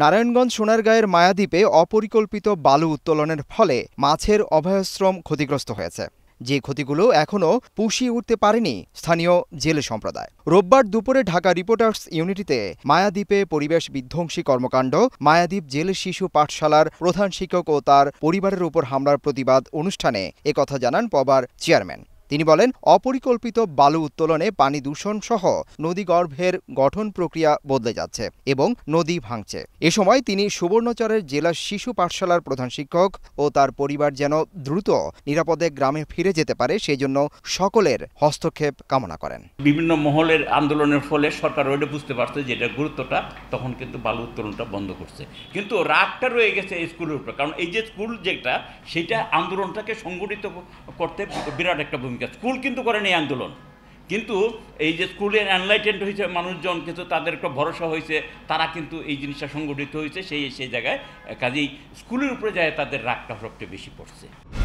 নারায়ণগঞ্জ সোনারগাঁয়ের মায়াদ্বীপে অপরিকল্পিত বালু উত্তোলনের ফলে মাছের অভয়াশ্রম ক্ষতিগ্রস্ত হয়েছে যে ক্ষতিগুলো এখনও পুষিয়ে উঠতে পারেনি স্থানীয় জেল সম্প্রদায় রোববার দুপুরে ঢাকা রিপোর্টার্স ইউনিটিতে মায়াদ্বীপে পরিবেশ বিধ্বংসী কর্মকাণ্ড মায়াদ্বীপ জেল শিশু পাঠশালার প্রধান শিক্ষক ও তার পরিবারের উপর হামলার প্রতিবাদ অনুষ্ঠানে একথা জানান পবার চেয়ারম্যান তিনি বলেন অপরিকল্পিত বালু উত্তোলনে পানি দূষণ সহ নদীগর্ভের গঠন প্রক্রিয়া বদলে যাচ্ছে এবং নদী ভাঙছে এ সময় তিনি সুবর্ণচরের জেলা শিশু পাঠশালার প্রধান শিক্ষক ও তার পরিবার যেন দ্রুত নিরাপদে গ্রামে ফিরে যেতে পারে সেজন্য সকলের হস্তক্ষেপ কামনা করেন বিভিন্ন মহলের আন্দোলনের ফলে সরকার ওইটা বুঝতে পারছে যে এটা গুরুত্বটা তখন কিন্তু বালু উত্তোলনটা বন্ধ করছে কিন্তু রাগটা রয়ে গেছে স্কুলের উপর কারণ এই যে স্কুল যেটা সেটা আন্দোলনটাকে সংগঠিত করতে বিরাট একটা ভূমিকা ভূমিকা স্কুল কিন্তু করেনি আন্দোলন কিন্তু এই যে স্কুলের এনলাইটেন্ড হয়েছে মানুষজন কিন্তু তাদের একটা ভরসা হয়েছে তারা কিন্তু এই জিনিসটা সংগঠিত হয়েছে সেই সেই জায়গায় কাজেই স্কুলের উপরে যায় তাদের রাগটা সবচেয়ে বেশি পড়ছে